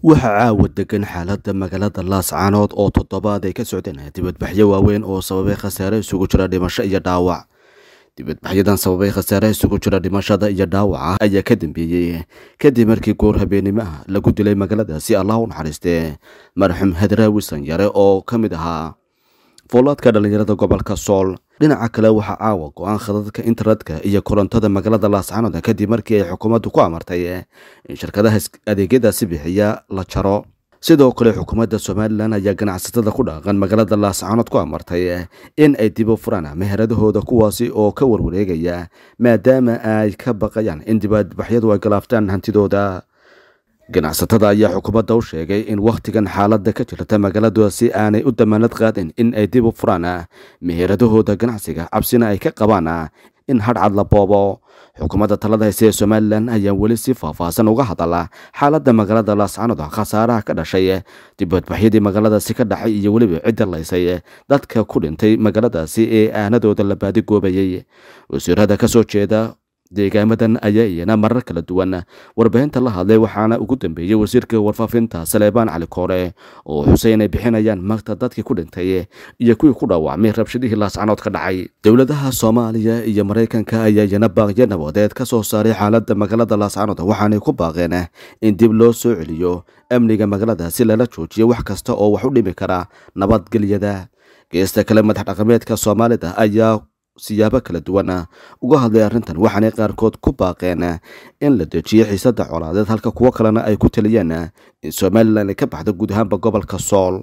waxaa caawa degan xaaladda magaalada laascaanood oo toddobaad ay ka socdeen dibadbaxyo waaweyn oo sababay khasaare isugu jira dhimasho iyo dhaawac dibadbaxyadan sababay khasaare isugu jira dhimashada iyo dhaawaca ayaa ka dambeeyey kadib markii goor habeenimo ah lagu dilay magaaladaasi allah u naxariistee marxum hadraawi sanyare oo ka mid ahaa foolaadka dhallinyarada gobolka sool dhinaca kale waxaa caawa go-aan khadadka internetka iyo korontada magaalada laascanood kadib markii ay xukuumaddu ku amartay eh, in shirkadaha adeegyadaasi bixiya la jaro sidoo kale xukuumadda somalilan ayaa ganacsatada ku dhaqan magaalada laascanood ku amartay eh, in ay dibu furaan meheradahooda kuwaasi oo ka warwareegaya maadaama ay ka baqayaan in dibadbaxyadu ay galaaftaan hantidooda ganacsatada ayaa xukuumadda u sheegay in wakhtigan xaaladda ka jirta magaaladaasi aanay u damaanad qaadin in ay dib u furaan ah. meheradahooda ganacsiga cabsina ay ka qabaan ah, in hadhcad la boobo xukuumadda talada hayse ee somalilan ayaa weli si faahfaahsan uga hadala xaaladda magaalada laascanood ah, khasaaraha ka dhashay eh. dibadbaxyadii magaaladaasi ka dhacay iyo weliba cidda laysay eh. dadka ku dhintay magaaladaasi ee aanadooda la baadigoobayay eh. wasiirada ka soo jeeda deegaamadan ayaa iyana marar kala duwan warbaahinta la hadlay waxaana ugu dambeeyey wasiirka warfaafinta saleebaan cali koore oo xuseen ay bixinayaan magta dadkii ku dhintay iyo kuwii ku dhaawacmay rabshadihii laascanood ka dhacay dowladaha soomaaliya iyo maraykanka ayaa iyana baaqyo nabadeed ka soo saaray xaaladda magaalada laascanood waxaanay ku baaqeen in dib loo soo celiyo amniga magaaladaasi lala joojiyo wax kasta oo wax u dhimi kara nabadgelyada geesta kale madax dhaqameedka soomaalida ayaa siyaabo kala duwan ah uga hadlay arrintan waxaanay qaarkood ku baaqeen ah, in la dejiyo xiisadda colaadeed halka kuwo kalena ay ku taliyeen ah, in somalilan ay ka baxdo guud ahaanba gobolka sool